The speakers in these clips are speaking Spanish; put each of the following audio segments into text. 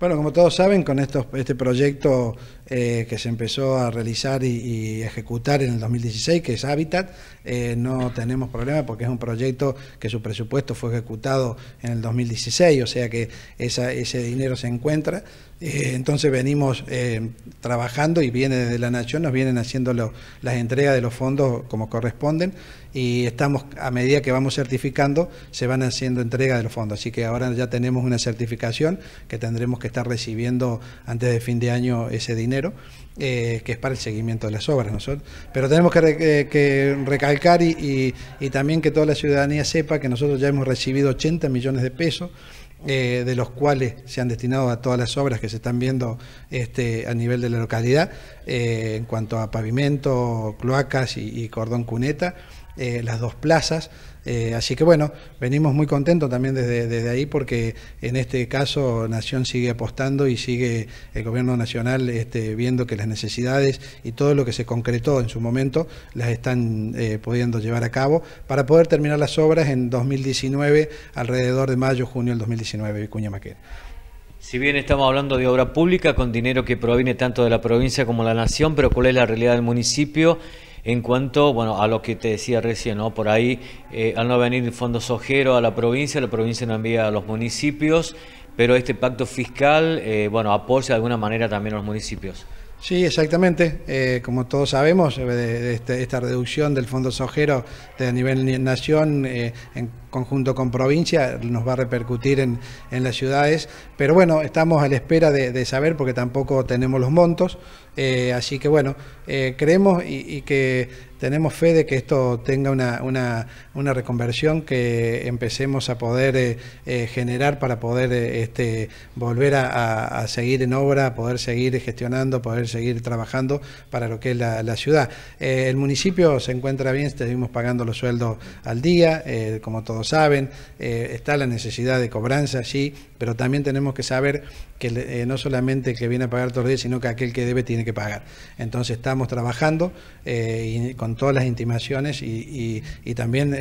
Bueno, como todos saben, con estos, este proyecto eh, que se empezó a realizar y, ejecutar en el 2016, que es Habitat. Eh, no tenemos problema porque es un proyecto que su presupuesto fue ejecutado en el 2016, o sea que ese dinero se encuentra. Eh, entonces venimos trabajando y viene desde la Nación, nos vienen haciendo las entregas de los fondos como corresponden y estamos, a medida que vamos certificando, se van haciendo entrega de los fondos. Así que ahora ya tenemos una certificación que tendremos que estar recibiendo antes de fin de año ese dinero eh, que es para el seguimiento de las obras. Nosotros, pero tenemos que, eh, recalcar y, también que toda la ciudadanía sepa que nosotros ya hemos recibido 80 millones de pesos. Eh, de los cuales se han destinado a todas las obras que se están viendo este, a nivel de la localidad, en cuanto a pavimento, cloacas y cordón cuneta. Eh, las dos plazas. Eh, así que bueno, venimos muy contentos también desde, desde, ahí porque en este caso Nación sigue apostando y sigue el gobierno nacional este, viendo que las necesidades y todo lo que se concretó en su momento las están eh, pudiendo llevar a cabo para poder terminar las obras en 2019, alrededor de mayo, junio del 2019, Vicuña Maquera. Si bien estamos hablando de obra pública con dinero que proviene tanto de la provincia como de la nación, pero ¿cuál es la realidad del municipio? En cuanto bueno, a lo que te decía recién, ¿no? por ahí eh, al no venir Fondo Sojero a la provincia, la provincia no envía a los municipios, pero este pacto fiscal eh, bueno, apoya de alguna manera también a los municipios. Sí, exactamente. Eh, como todos sabemos, este, esta reducción del fondo sojero de, a nivel nación en, conjunto con provincia, nos va a repercutir en, en las ciudades. Pero bueno, estamos a la espera de, saber porque tampoco tenemos los montos. Eh, así que bueno, eh, creemos y, que tenemos fe de que esto tenga una, una, una reconversión, que empecemos a poder eh, generar para poder este, volver a, seguir en obra, poder seguir gestionando, poder seguir trabajando para lo que es la, la ciudad. el municipio se encuentra bien, seguimos pagando los sueldos al día, como todo saben, eh, está la necesidad de cobranza allí, pero también tenemos que saber que eh, no solamente que viene a pagar todos los días, sino que aquel que debe tiene que pagar. Entonces estamos trabajando eh, con todas las intimaciones y, también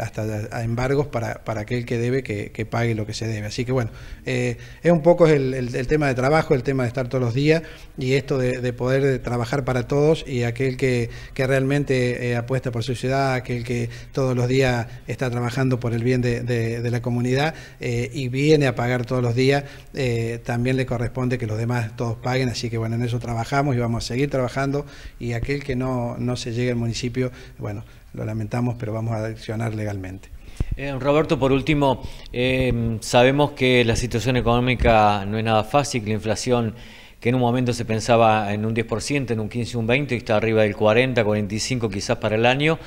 hasta embargos para, aquel que debe que, pague lo que se debe. Así que bueno, es un poco el, tema de trabajo, el tema de estar todos los días y esto de, poder trabajar para todos y aquel que, que realmente apuesta por su ciudad, aquel que todos los días está trabajando por el bien de, la comunidad eh, y viene a pagar todos los días, eh, también le corresponde que los demás todos paguen. Así que bueno, en eso trabajamos y vamos a seguir trabajando. Y aquel que no, se llegue al municipio, bueno, lo lamentamos, pero vamos a accionar legalmente. Eh, Roberto, por último, sabemos que la situación económica no es nada fácil, la inflación que en un momento se pensaba en un 10%, en un 15, un 20, y está arriba del 40, 45 quizás para el año.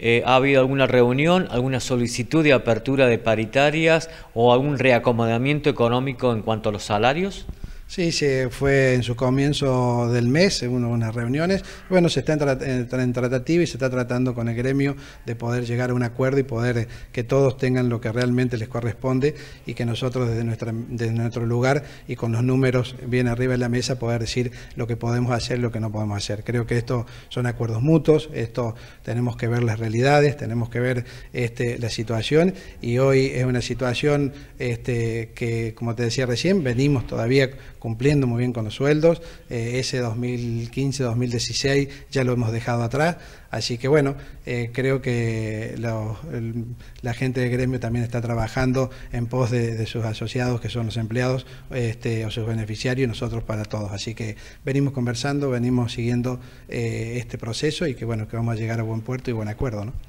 Eh, ¿Ha habido alguna reunión, alguna solicitud de apertura de paritarias o algún reacomodamiento económico en cuanto a los salarios? Sí, se fue en su comienzo del mes, en unas reuniones. Bueno, se está en, en, y se está tratando con el gremio de poder llegar a un acuerdo y poder eh, que todos tengan lo que realmente les corresponde y que nosotros desde, nuestra, nuestro lugar y con los números bien arriba de la mesa poder decir lo que podemos hacer y lo que no podemos hacer. Creo que esto son acuerdos mutuos, esto tenemos que ver las realidades, tenemos que ver este, la situación y hoy es una situación este, que, como te decía recién, venimos todavía cumpliendo muy bien con los sueldos. Eh, ese 2015-2016 ya lo hemos dejado atrás. Así que bueno, eh, creo que la gente de gremio también está trabajando en pos de, sus asociados, que son los empleados este, o sus beneficiarios, y nosotros para todos. Así que venimos conversando, venimos siguiendo eh, este proceso y que bueno, que vamos a llegar a buen puerto y buen acuerdo. ¿no?